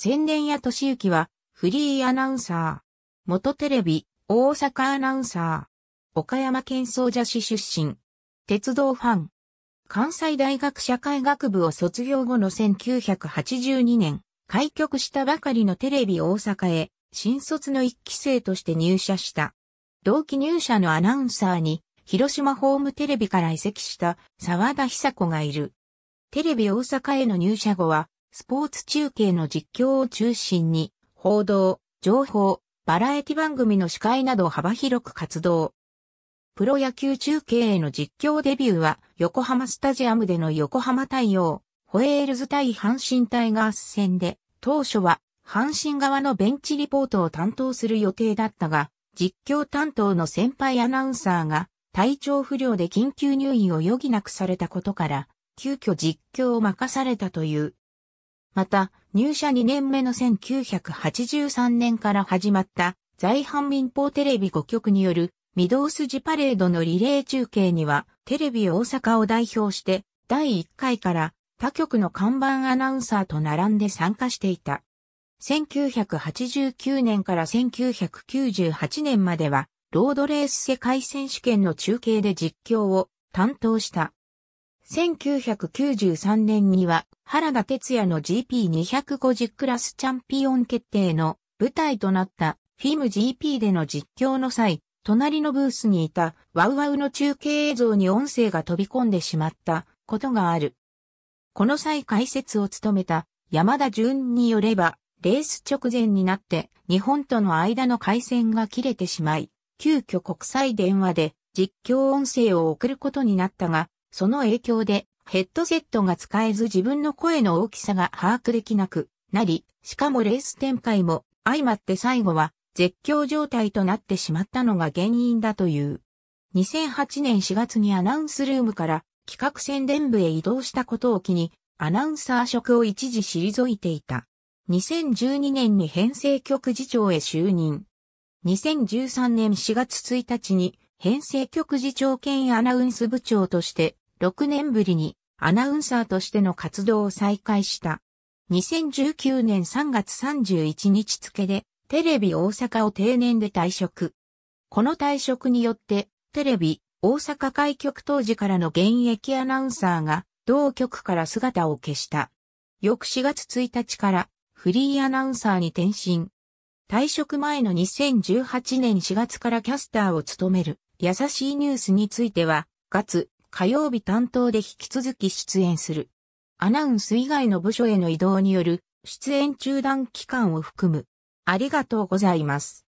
千年屋俊行は、フリーアナウンサー。元テレビ、大阪アナウンサー。岡山県総社市出身。鉄道ファン。関西大学社会学部を卒業後の1982年、開局したばかりのテレビ大阪へ、新卒の一期生として入社した。同期入社のアナウンサーに、広島ホームテレビから移籍した沢田久子がいる。テレビ大阪への入社後は、スポーツ中継の実況を中心に、報道、情報、バラエティ番組の司会など幅広く活動。プロ野球中継への実況デビューは、横浜スタジアムでの横浜対応、ホエールズ対阪神タイガース戦で、当初は、阪神側のベンチリポートを担当する予定だったが、実況担当の先輩アナウンサーが、体調不良で緊急入院を余儀なくされたことから、急遽実況を任されたというまた、入社2年目の1983年から始まった在阪民放テレビ5局による御堂筋パレードのリレー中継には、テレビ大阪を代表して、第1回から他局の看板アナウンサーと並んで参加していた。1989年から1998年までは、ロードレース世界選手権の中継で実況を担当した。1993年には原田哲也の GP250 クラスチャンピオン決定の舞台となったフィム GP での実況の際、隣のブースにいたワウワウの中継映像に音声が飛び込んでしまったことがある。この際解説を務めた山田淳によれば、レース直前になって日本との間の回線が切れてしまい、急遽国際電話で実況音声を送ることになったが、その影響でヘッドセットが使えず自分の声の大きさが把握できなくなり、しかもレース展開も相まって最後は絶叫状態となってしまったのが原因だという。2008年4月にアナウンスルームから企画宣伝部へ移動したことを機に、アナウンサー職を一時退いていた。2012年に編成局次長へ就任。2013年4月1日に編成局次長兼アナウンス部長として、6年ぶりにアナウンサーとしての活動を再開した。2019年3月31日付で、テレビ大阪を定年で退職。この退職によって、テレビ大阪開局当時からの現役アナウンサーが、同局から姿を消した。翌4月1日からフリーアナウンサーに転身。退職前の2018年4月からキャスターを務める。優しいニュースについては、月、火曜日担当で引き続き出演する。アナウンス以外の部署への移動による出演中断期間を含む。ありがとうございます。